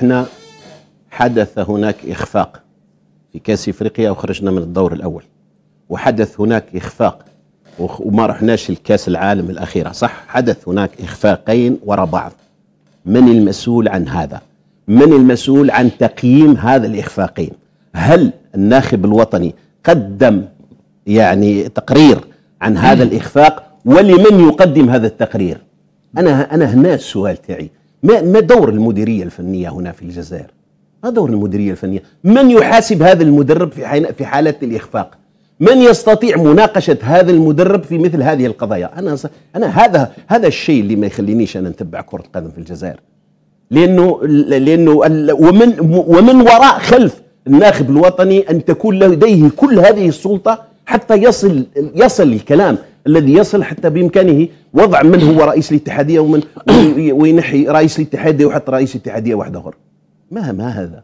احنا حدث هناك إخفاق في كأس إفريقيا وخرجنا من الدور الأول وحدث هناك إخفاق وما رحناش لكأس العالم الأخيرة صح حدث هناك إخفاقين وراء بعض من المسؤول عن هذا من المسؤول عن تقييم هذا الإخفاقين هل الناخب الوطني قدم يعني تقرير عن هذا الإخفاق ولمن يقدم هذا التقرير أنا أنا هنا السؤال تاعي ما ما دور المديريه الفنيه هنا في الجزائر؟ ما دور المديريه الفنيه؟ من يحاسب هذا المدرب في في حاله الاخفاق؟ من يستطيع مناقشه هذا المدرب في مثل هذه القضايا؟ انا انا هذا هذا الشيء اللي ما يخلينيش انا نتبع كره القدم في الجزائر. لانه لانه ومن ومن وراء خلف الناخب الوطني ان تكون لديه كل هذه السلطه حتى يصل يصل الكلام الذي يصل حتى بامكانه وضع من هو رئيس الاتحاديه ومن وينحي رئيس الاتحاديه ويحط رئيس اتحاديه واحد اخر ما ما هذا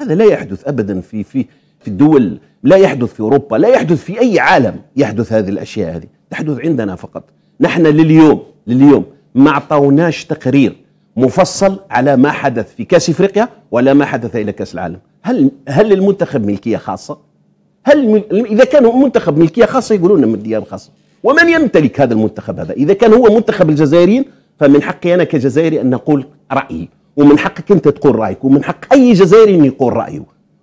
هذا لا يحدث ابدا في في في الدول لا يحدث في اوروبا لا يحدث في اي عالم يحدث هذه الاشياء هذه تحدث عندنا فقط نحن لليوم لليوم ما اعطوناش تقرير مفصل على ما حدث في كاس افريقيا ولا ما حدث الى كاس العالم هل هل المنتخب ملكيه خاصه هل اذا كان منتخب ملكيه خاصه يقولون من ديار خاصه ومن يمتلك هذا المنتخب هذا إذا كان هو منتخب الجزائريين فمن حقي أنا كجزائري أن أقول رأيي ومن حقك أنت تقول رأيك ومن حق أي جزائري أن يقول رأيه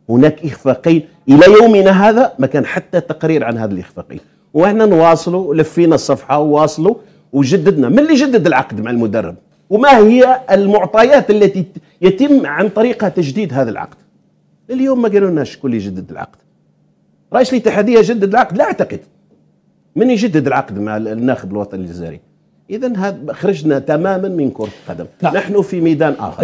هناك إخفاقين إلى يومنا هذا ما كان حتى تقرير عن هذا الإخفاقين وإحنا نواصلوا لفينا الصفحة وواصلوا وجددنا من اللي جدد العقد مع المدرب وما هي المعطيات التي يتم عن طريقها تجديد هذا العقد اليوم ما قالوا لناش شكون اللي يجدد العقد رئيس الاتحاديه جدد العقد لا اعتقد من يجدد العقد مع الناخب الوطني الجزائري اذا خرجنا تماما من كره القدم نعم. نحن في ميدان اخر